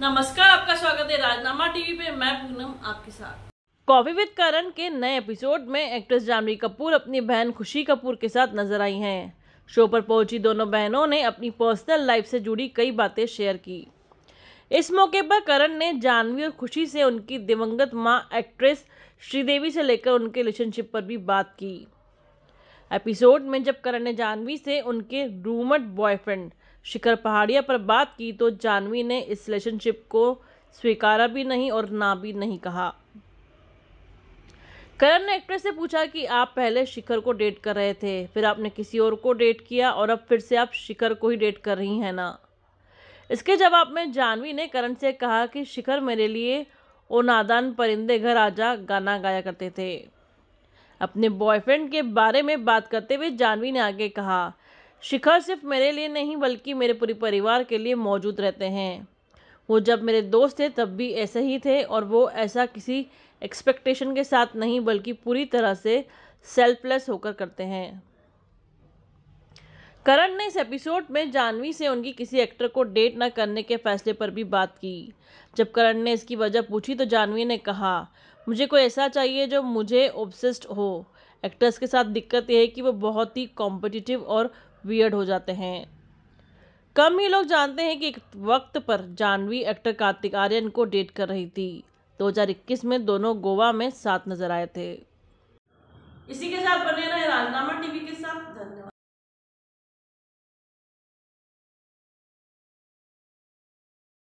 नमस्कार आपका स्वागत है राजनामा टीवी पे मैं पूनम आपके साथ कॉफी विद करण के नए एपिसोड में एक्ट्रेस जानवी कपूर अपनी बहन खुशी कपूर के साथ नजर आई हैं शो पर पहुंची दोनों बहनों ने अपनी पर्सनल लाइफ से जुड़ी कई बातें शेयर की इस मौके पर करण ने जानवी और खुशी से उनकी दिवंगत मां एक्ट्रेस श्रीदेवी से लेकर उनके रिलेशनशिप पर भी बात की एपिसोड में जब करण ने जानवी से उनके रूमट बॉयफ्रेंड शिखर पहाड़िया पर बात की तो जाह्नवी ने इस रिलेशनशिप को स्वीकारा भी नहीं और ना भी नहीं कहा करण ने एक्ट्रेस से पूछा कि आप पहले शिखर को डेट कर रहे थे फिर आपने किसी और को डेट किया और अब फिर से आप शिखर को ही डेट कर रही हैं ना इसके जवाब में जाह्नवी ने करण से कहा कि शिखर मेरे लिए ओ नादान परिंदे घर आजा गाना गाया करते थे अपने बॉयफ्रेंड के बारे में बात करते हुए जाह्नवी ने आगे कहा शिखर सिर्फ मेरे लिए नहीं बल्कि मेरे पूरे परिवार के लिए मौजूद रहते हैं वो जब मेरे दोस्त थे तब भी ऐसे ही थे और वो ऐसा किसी एक्सपेक्टेशन के साथ नहीं बल्कि पूरी तरह से सेल्फलेस होकर करते हैं करण ने इस एपिसोड में जानवी से उनकी किसी एक्टर को डेट न करने के फैसले पर भी बात की जब करण ने इसकी वजह पूछी तो जानवी ने कहा मुझे कोई ऐसा चाहिए जो मुझे ओबसेस्ड हो एक्टर्स के साथ दिक्कत यह है कि वो बहुत ही कॉम्पिटिटिव और वियर्ड हो जाते हैं कम ही लोग जानते हैं कि एक वक्त पर जानवी एक्टर कार्तिक आर्यन को डेट कर रही थी 2021 में दोनों गोवा में साथ नजर आए थे इसी के साथ बने रहे राजनामा